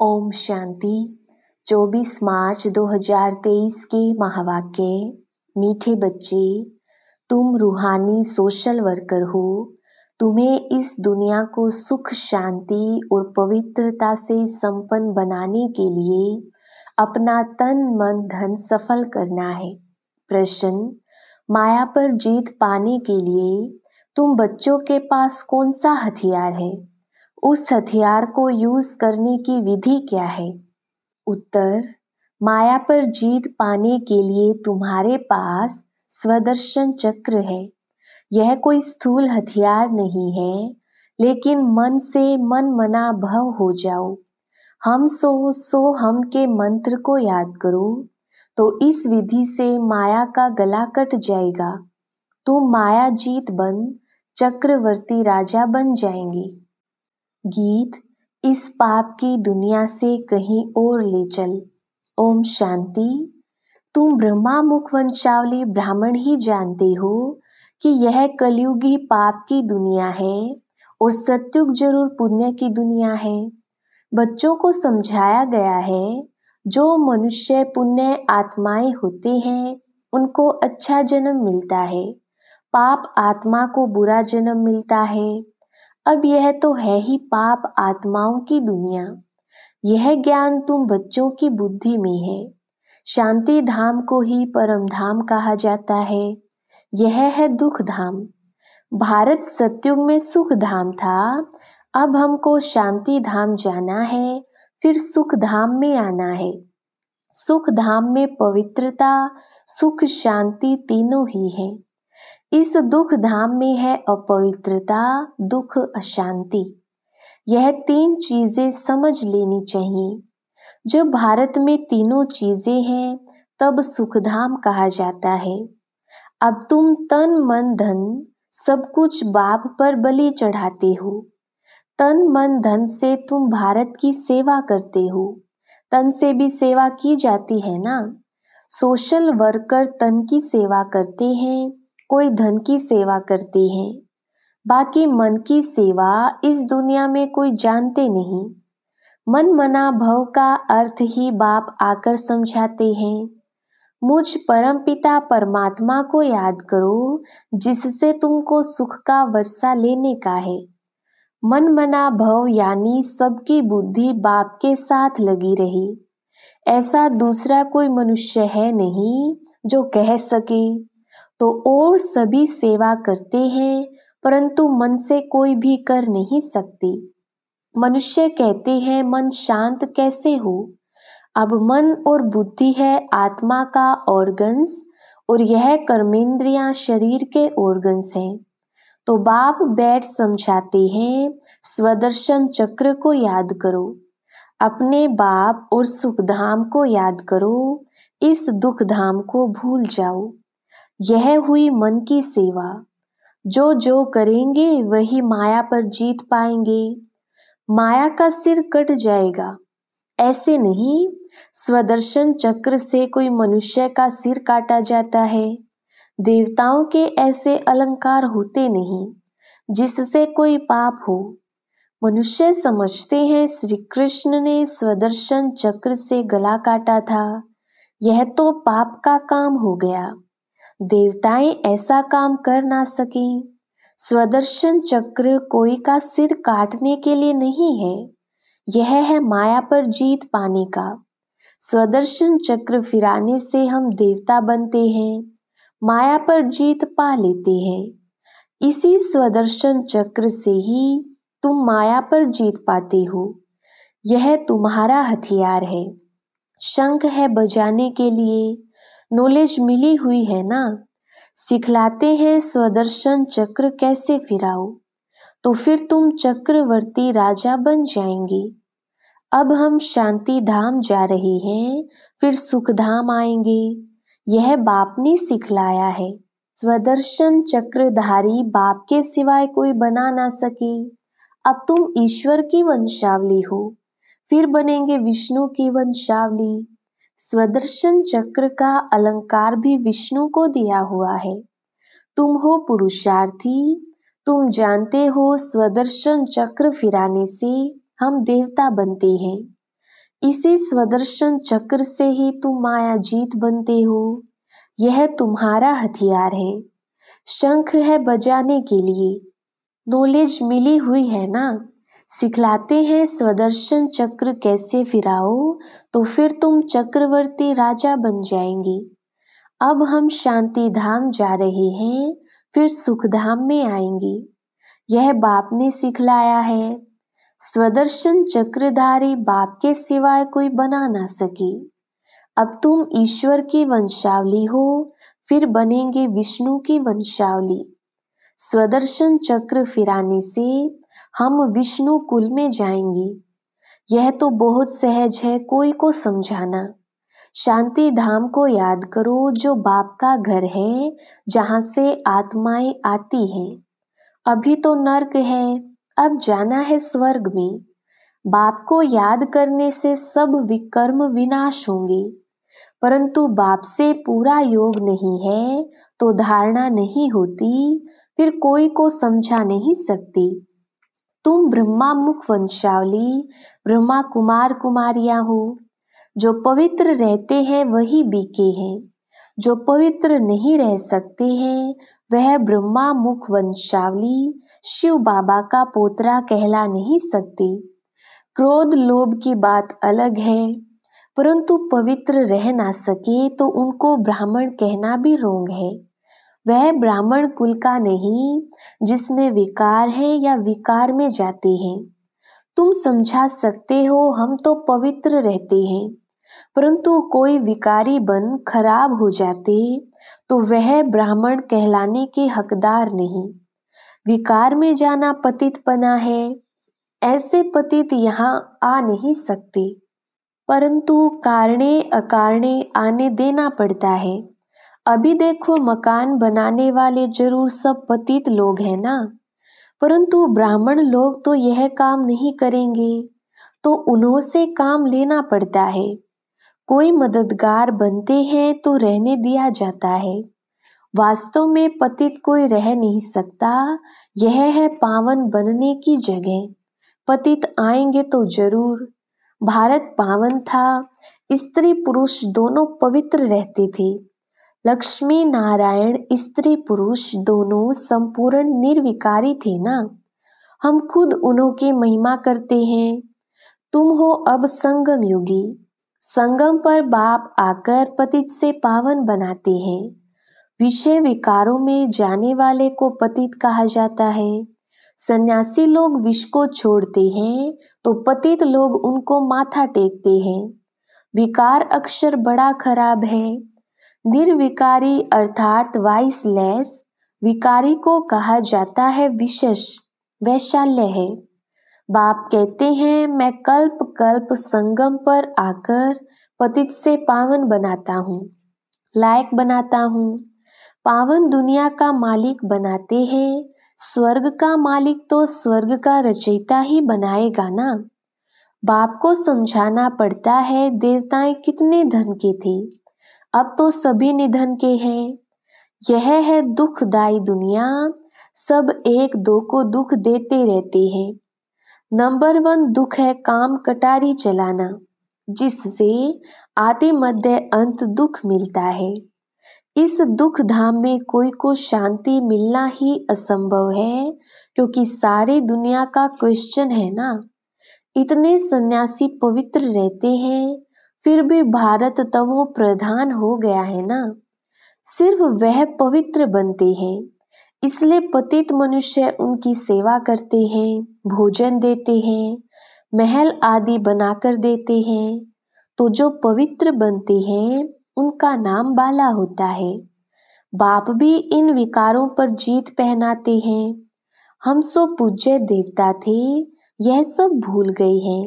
ओम शांति 24 मार्च 2023 के महावाक्य मीठे बच्चे तुम रूहानी सोशल वर्कर हो तुम्हें इस दुनिया को सुख शांति और पवित्रता से संपन्न बनाने के लिए अपना तन मन धन सफल करना है प्रश्न माया पर जीत पाने के लिए तुम बच्चों के पास कौन सा हथियार है उस हथियार को यूज करने की विधि क्या है उत्तर माया पर जीत पाने के लिए तुम्हारे पास स्वदर्शन चक्र है यह कोई स्थूल हथियार नहीं है लेकिन मन से मन मना भव हो जाओ हम सो सो हम के मंत्र को याद करो तो इस विधि से माया का गला कट जाएगा तुम माया जीत बन चक्रवर्ती राजा बन जाएंगे गीत इस पाप की दुनिया से कहीं और ले चल ओम शांति तुम ब्रह्मा मुख वंशावली ब्राह्मण ही जानते हो कि यह कलयुगी पाप की दुनिया है और सत्युग जरूर पुण्य की दुनिया है बच्चों को समझाया गया है जो मनुष्य पुण्य आत्माएं होते हैं उनको अच्छा जन्म मिलता है पाप आत्मा को बुरा जन्म मिलता है अब यह तो है ही पाप आत्माओं की दुनिया यह ज्ञान तुम बच्चों की बुद्धि में है शांति धाम को ही परम धाम कहा जाता है यह है दुख धाम भारत सत्युग में सुख धाम था अब हमको शांति धाम जाना है फिर सुख धाम में आना है सुख धाम में पवित्रता सुख शांति तीनों ही हैं इस दुख धाम में है अपवित्रता दुख अशांति यह तीन चीजें समझ लेनी चाहिए जब भारत में तीनों चीजें हैं तब सुखधाम कहा जाता है अब तुम तन मन धन सब कुछ बाप पर बलि चढ़ाते हो तन मन धन से तुम भारत की सेवा करते हो तन से भी सेवा की जाती है ना सोशल वर्कर तन की सेवा करते हैं कोई धन की सेवा करते हैं बाकी मन की सेवा इस दुनिया में कोई जानते नहीं मन मना भव का अर्थ ही बाप आकर समझाते हैं मुझ परमपिता परमात्मा को याद करो जिससे तुमको सुख का वर्षा लेने का है मन मना भव यानी सबकी बुद्धि बाप के साथ लगी रही ऐसा दूसरा कोई मनुष्य है नहीं जो कह सके तो और सभी सेवा करते हैं परंतु मन से कोई भी कर नहीं सकती मनुष्य कहते हैं मन शांत कैसे हो अब मन और बुद्धि है आत्मा का ऑर्गन्स और यह कर्मेंद्रियां शरीर के ऑर्गन्स हैं तो बाप बैठ समझाते हैं स्वदर्शन चक्र को याद करो अपने बाप और सुखधाम को याद करो इस दुख धाम को भूल जाओ यह हुई मन की सेवा जो जो करेंगे वही माया पर जीत पाएंगे माया का सिर कट जाएगा ऐसे नहीं स्वदर्शन चक्र से कोई मनुष्य का सिर काटा जाता है देवताओं के ऐसे अलंकार होते नहीं जिससे कोई पाप हो मनुष्य समझते हैं श्री कृष्ण ने स्वदर्शन चक्र से गला काटा था यह तो पाप का काम हो गया देवताएं ऐसा काम कर ना सकें स्वदर्शन चक्र कोई का सिर काटने के लिए नहीं है यह है माया पर जीत पाने का स्वदर्शन चक्र फिराने से हम देवता बनते हैं माया पर जीत पा लेते हैं इसी स्वदर्शन चक्र से ही तुम माया पर जीत पाते हो यह तुम्हारा हथियार है शंख है बजाने के लिए नॉलेज मिली हुई है ना सिखलाते हैं स्वदर्शन चक्र कैसे फिराओ तो फिर तुम चक्रवर्ती राजा बन जाएंगे अब हम शांति धाम जा रहे हैं फिर सुख धाम आएंगे यह बाप ने सिखलाया है स्वदर्शन चक्रधारी बाप के सिवाय कोई बना ना सके अब तुम ईश्वर की वंशावली हो फिर बनेंगे विष्णु की वंशावली स्वदर्शन चक्र का अलंकार भी विष्णु को दिया हुआ है तुम हो पुरुषार्थी तुम जानते हो स्वदर्शन चक्र फिराने से हम देवता बनते हैं इसी स्वदर्शन चक्र से ही तुम माया जीत बनते हो यह तुम्हारा हथियार है शंख है बजाने के लिए नॉलेज मिली हुई है ना सिखलाते हैं स्वदर्शन चक्र कैसे फिराओ तो फिर तुम चक्रवर्ती राजा बन जाएंगी अब हम शांति धाम जा रहे हैं फिर सुख धाम में आएंगी यह बाप ने सिखलाया है स्वदर्शन चक्रधारी बाप के सिवाय कोई बना ना सके अब तुम ईश्वर की वंशावली हो फिर बनेंगे विष्णु की वंशावली स्वदर्शन चक्र फिराने से हम विष्णु कुल में जाएंगे यह तो बहुत सहज है कोई को समझाना शांति धाम को याद करो जो बाप का घर है जहां से आत्माएं आती हैं अभी तो नर्क है अब जाना है स्वर्ग में बाप को याद करने से सब विकर्म विनाश होंगे परंतु बाप से पूरा योग नहीं है तो धारणा नहीं होती फिर कोई को समझा नहीं सकती तुम ब्रह्मा मुख वंशावली ब्रह्मा कुमार कुमारियां हो जो पवित्र रहते हैं वही बीके हैं जो पवित्र नहीं रह सकते हैं वह ब्रह्मा मुख वंशावली शिव बाबा का पोतरा कहला नहीं सकते क्रोध लोभ की बात अलग है परंतु पवित्र रह ना सके तो उनको ब्राह्मण कहना भी रोंग है वह ब्राह्मण कुल का नहीं जिसमें विकार है या विकार में जाते हैं तुम समझा सकते हो हम तो पवित्र रहते हैं परंतु कोई विकारी बन खराब हो जाते तो वह ब्राह्मण कहलाने के हकदार नहीं विकार में जाना पतित पना है ऐसे पतित यहाँ आ नहीं सकते परंतु कारणे अकारणे आने देना पड़ता है अभी देखो मकान बनाने वाले जरूर सब पतित लोग हैं ना परंतु ब्राह्मण लोग तो यह काम नहीं करेंगे तो उन्हों से काम लेना पड़ता है कोई मददगार बनते हैं तो रहने दिया जाता है वास्तव में पतित कोई रह नहीं सकता यह है पावन बनने की जगह पतित आएंगे तो जरूर भारत पावन था स्त्री पुरुष दोनों पवित्र रहते थे लक्ष्मी नारायण स्त्री पुरुष दोनों संपूर्ण निर्विकारी थे ना हम खुद उन्हों की महिमा करते हैं तुम हो अब संगम योगी संगम पर बाप आकर पतित से पावन बनाते हैं विषय विकारों में जाने वाले को पतित कहा जाता है सन्यासी लोग विष को छोड़ते हैं तो पतित लोग उनको माथा टेकते हैं विकार अक्षर बड़ा खराब है निर्विकारी अर्थात वाइसलेस विकारी को कहा जाता है विशेष वैशाल्य है बाप कहते हैं मैं कल्प कल्प संगम पर आकर पतित से पावन बनाता हूँ लायक बनाता हूँ पावन दुनिया का मालिक बनाते हैं स्वर्ग का मालिक तो स्वर्ग का रचयिता ही बनाएगा ना बाप को समझाना पड़ता है देवताएं कितने धन के थे अब तो सभी निधन के हैं यह है दुखदाई दुनिया सब एक दो को दुख देते रहते हैं नंबर वन दुख है काम कटारी चलाना जिससे आते मध्य अंत दुख मिलता है इस दुख धाम में कोई को शांति मिलना ही असंभव है क्योंकि सारे दुनिया का क्वेश्चन है ना इतने सन्यासी पवित्र रहते हैं फिर भी भारत तमो प्रधान हो गया है ना सिर्फ वह पवित्र बनते हैं इसलिए पतित मनुष्य उनकी सेवा करते हैं भोजन देते हैं महल आदि बनाकर देते हैं तो जो पवित्र बनते हैं उनका नाम बाला होता है बाप भी इन विकारों पर जीत पहनाते हैं हम सो पूज्य देवता थे यह सब भूल गए हैं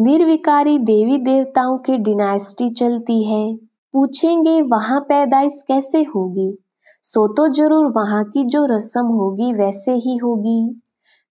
निर्विकारी देवी देवताओं की डिनास्टी चलती है पूछेंगे वहां पैदाइश कैसे होगी सो तो जरूर वहां की जो रस्म होगी वैसे ही होगी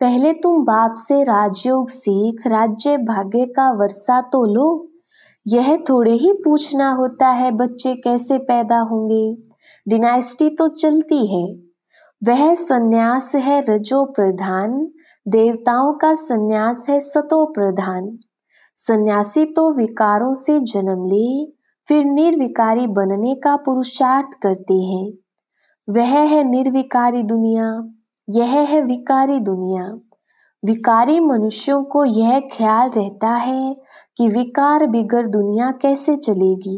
पहले तुम बाप से राजयोग सीख राज्य भाग्य का वर्षा तो लो यह थोड़े ही पूछना होता है बच्चे कैसे पैदा होंगे डिनास्टी तो चलती है वह संन्यास है रजो प्रधान देवताओं का संन्यास है सतो प्रधान सन्यासी तो विकारों से जन्म ले फिर निर्विकारी बनने का पुरुषार्थ करते हैं वह है निर्विकारी दुनिया यह है विकारी दुनिया विकारी मनुष्यों को यह ख्याल रहता है कि विकार बिगर दुनिया कैसे चलेगी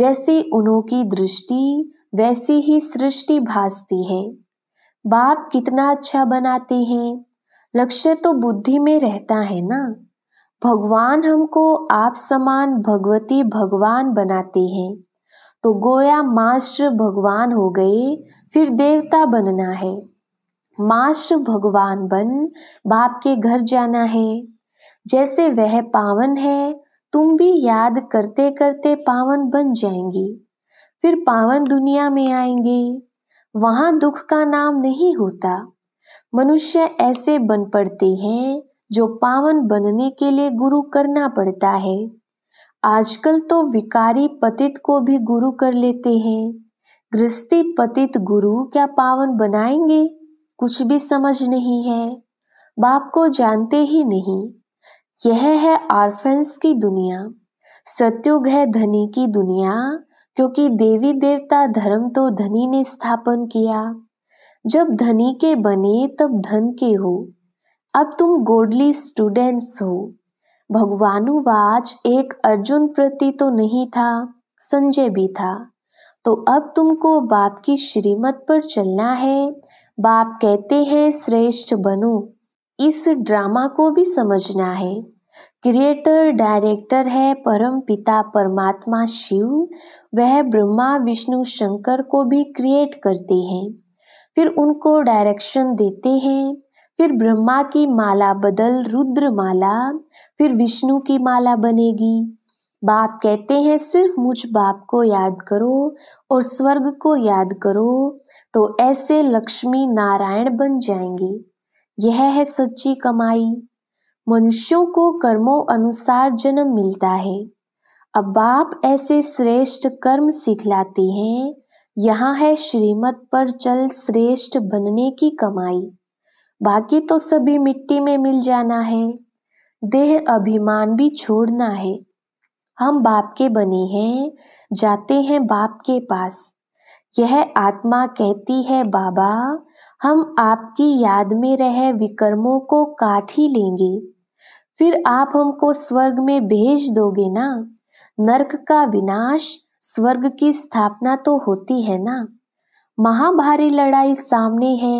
जैसी उन्हों की दृष्टि वैसी ही सृष्टि भासती है बाप कितना अच्छा बनाते हैं लक्ष्य तो बुद्धि में रहता है ना भगवान हमको आप समान भगवती भगवान बनाते हैं तो गोया मास्टर भगवान हो गए फिर देवता बनना है मास्टर भगवान बन बाप के घर जाना है जैसे वह पावन है तुम भी याद करते करते पावन बन जाएंगे फिर पावन दुनिया में आएंगे वहां दुख का नाम नहीं होता मनुष्य ऐसे बन पड़ते हैं जो पावन बनने के लिए गुरु करना पड़ता है आजकल तो विकारी पतित को भी गुरु कर लेते हैं गृहस्थी पतित गुरु क्या पावन बनाएंगे कुछ भी समझ नहीं है बाप को जानते ही नहीं यह है आर्फेंस की दुनिया सत्युग है धनी की दुनिया क्योंकि देवी देवता धर्म तो धनी ने स्थापन किया जब धनी के बने तब धन के हो अब तुम गोडली स्टूडेंट्स हो भगवानुवाच एक अर्जुन प्रति तो नहीं था संजय भी था तो अब तुमको बाप की श्रीमत पर चलना है बाप कहते हैं श्रेष्ठ बनो इस ड्रामा को भी समझना है क्रिएटर डायरेक्टर है परम पिता परमात्मा शिव वह ब्रह्मा विष्णु शंकर को भी क्रिएट करते हैं फिर उनको डायरेक्शन देते हैं फिर ब्रह्मा की माला बदल रुद्र माला फिर विष्णु की माला बनेगी बाप कहते हैं सिर्फ मुझ बाप को याद करो और स्वर्ग को याद करो तो ऐसे लक्ष्मी नारायण बन जाएंगे यह है सच्ची कमाई मनुष्यों को कर्मों अनुसार जन्म मिलता है अब बाप ऐसे श्रेष्ठ कर्म सिखलाते हैं यहाँ है श्रीमत पर चल श्रेष्ठ बनने की कमाई बाकी तो सभी मिट्टी में मिल जाना है देह अभिमान भी छोड़ना है हम बाप के बने हैं जाते हैं बाप के पास यह आत्मा कहती है बाबा हम आपकी याद में रहे विकर्मों को काट ही लेंगे फिर आप हमको स्वर्ग में भेज दोगे ना नरक का विनाश स्वर्ग की स्थापना तो होती है ना महाभारी लड़ाई सामने है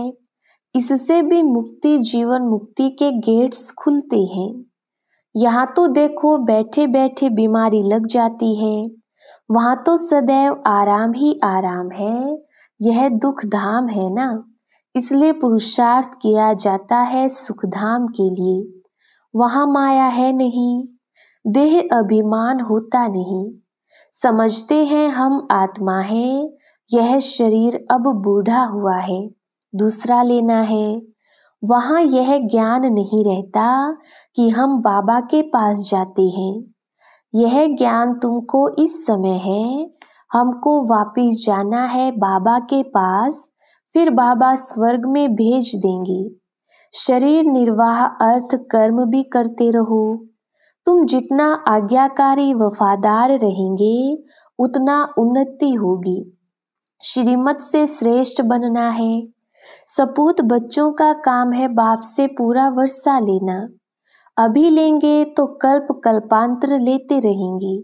इससे भी मुक्ति जीवन मुक्ति के गेट्स खुलते हैं यहाँ तो देखो बैठे बैठे बीमारी लग जाती है वहां तो सदैव आराम ही आराम है यह दुख धाम है ना इसलिए पुरुषार्थ किया जाता है सुख धाम के लिए वहां माया है नहीं देह अभिमान होता नहीं समझते हैं हम आत्मा है यह शरीर अब बूढ़ा हुआ है दूसरा लेना है वहाँ यह ज्ञान नहीं रहता कि हम बाबा के पास जाते हैं यह ज्ञान तुमको इस समय है हमको वापस जाना है बाबा के पास फिर बाबा स्वर्ग में भेज देंगे शरीर निर्वाह अर्थ कर्म भी करते रहो तुम जितना आज्ञाकारी वफादार रहेंगे उतना उन्नति होगी श्रीमत से श्रेष्ठ बनना है सपूत बच्चों का काम है बाप से पूरा वर्षा लेना अभी लेंगे तो कल्प कल्पांतर लेते रहेंगे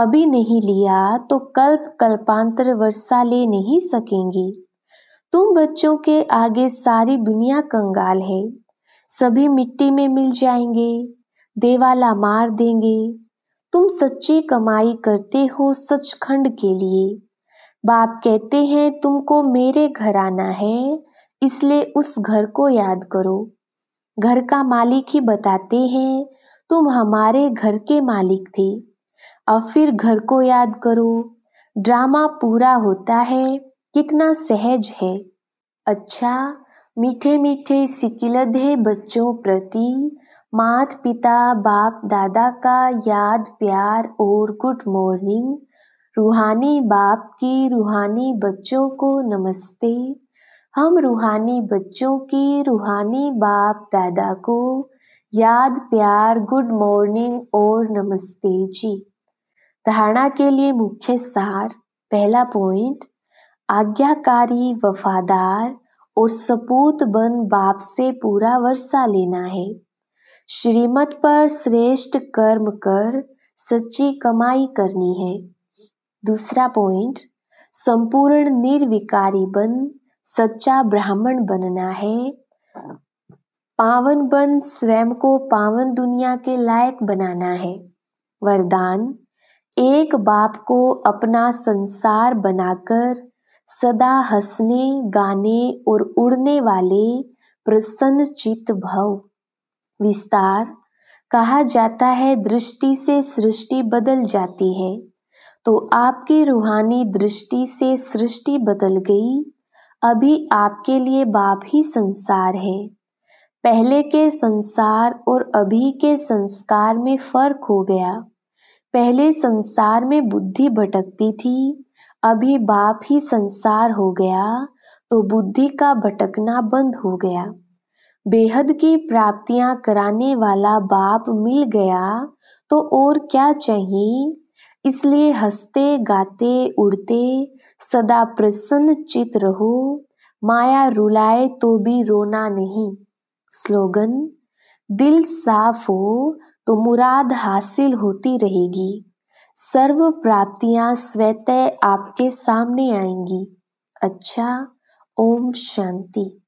अभी नहीं लिया तो कल्प कल्पांतर वर्षा ले नहीं सकेंगे तुम बच्चों के आगे सारी दुनिया कंगाल है सभी मिट्टी में मिल जाएंगे देवाला मार देंगे तुम सच्ची कमाई करते हो सचखंड के लिए बाप कहते हैं तुमको मेरे घर आना है इसलिए उस घर को याद करो घर का मालिक ही बताते हैं तुम हमारे घर के मालिक थे अब फिर घर को याद करो ड्रामा पूरा होता है कितना सहज है अच्छा मीठे मीठे सिकिलधे बच्चों प्रति मात पिता बाप दादा का याद प्यार और गुड मॉर्निंग रूहानी बाप की रूहानी बच्चों को नमस्ते हम रूहानी बच्चों की रूहानी बाप दादा को याद प्यार गुड मॉर्निंग और नमस्ते जी धारणा के लिए मुख्य सार पहला पॉइंट आज्ञाकारी वफादार और सपूत बन बाप से पूरा वर्षा लेना है श्रीमत पर श्रेष्ठ कर्म कर सच्ची कमाई करनी है दूसरा पॉइंट संपूर्ण निर्विकारी बन सच्चा ब्राह्मण बनना है पावन बन स्वयं को पावन दुनिया के लायक बनाना है वरदान एक बाप को अपना संसार बनाकर सदा हंसने गाने और उड़ने वाले प्रसन्न चित भव विस्तार कहा जाता है दृष्टि से सृष्टि बदल जाती है तो आपकी रूहानी दृष्टि से सृष्टि बदल गई अभी आपके लिए बाप ही संसार है पहले के संसार और अभी के संस्कार में फर्क हो गया पहले संसार में बुद्धि भटकती थी अभी बाप ही संसार हो गया तो बुद्धि का भटकना बंद हो गया बेहद की प्राप्तियां कराने वाला बाप मिल गया तो और क्या चाहिए इसलिए हंसते गाते उड़ते सदा प्रसन्न चित रहो माया रुलाए तो भी रोना नहीं स्लोगन दिल साफ हो तो मुराद हासिल होती रहेगी सर्व प्राप्तियां स्वतः आपके सामने आएंगी अच्छा ओम शांति